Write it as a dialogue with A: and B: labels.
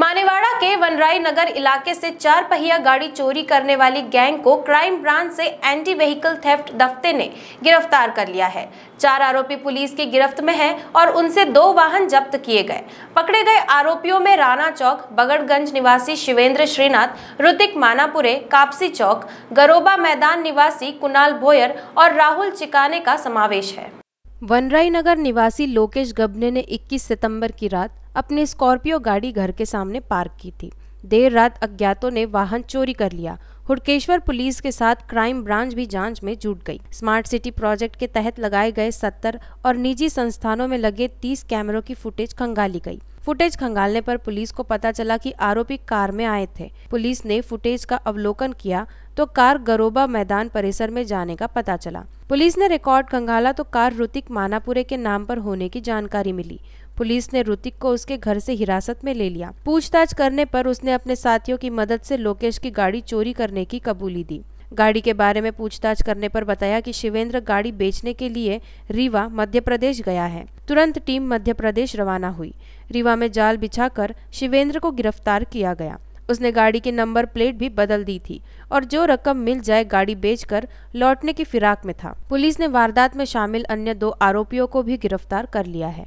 A: मानेवाड़ा के वनराई नगर इलाके से चार पहिया गाड़ी चोरी करने वाली गैंग को क्राइम ब्रांच से एंटी व्हीकल थेफ्ट दफ्ते ने गिरफ्तार कर लिया है चार आरोपी पुलिस की गिरफ्त में हैं और उनसे दो वाहन जब्त किए गए पकड़े गए आरोपियों में राणा चौक बगड़गंज निवासी शिवेंद्र श्रीनाथ ऋतिक मानापुरे कापसी चौक गरोबा मैदान निवासी कुणाल भोयर और राहुल चिकाने का समावेश है वनराई नगर निवासी लोकेश गबने ने 21 सितंबर की रात अपनी स्कॉर्पियो गाड़ी घर के सामने पार्क की थी देर रात अज्ञातों ने वाहन चोरी कर लिया हुडकेश्वर पुलिस के साथ क्राइम ब्रांच भी जांच में जुट गई स्मार्ट सिटी प्रोजेक्ट के तहत लगाए गए सत्तर और निजी संस्थानों में लगे तीस कैमरों की फुटेज खंगाली गई फुटेज खंगालने पर पुलिस को पता चला कि आरोपी कार में आए थे पुलिस ने फुटेज का अवलोकन किया तो कार गरोबा मैदान परिसर में जाने का पता चला पुलिस ने रिकॉर्ड खंगाला तो कार ऋतिक मानापुरे के नाम पर होने की जानकारी मिली पुलिस ने ऋतिक को उसके घर से हिरासत में ले लिया पूछताछ करने पर उसने अपने साथियों की मदद से लोकेश की गाड़ी चोरी करने की कबूली दी गाड़ी के बारे में पूछताछ करने पर बताया कि शिवेंद्र गाड़ी बेचने के लिए रीवा मध्य प्रदेश गया है तुरंत टीम मध्य प्रदेश रवाना हुई रीवा में जाल बिछाकर शिवेंद्र को गिरफ्तार किया गया उसने गाड़ी की नंबर प्लेट भी बदल दी थी और जो रकम मिल जाए गाड़ी बेचकर लौटने की फिराक में था पुलिस ने वारदात में शामिल अन्य दो आरोपियों को भी गिरफ्तार कर लिया है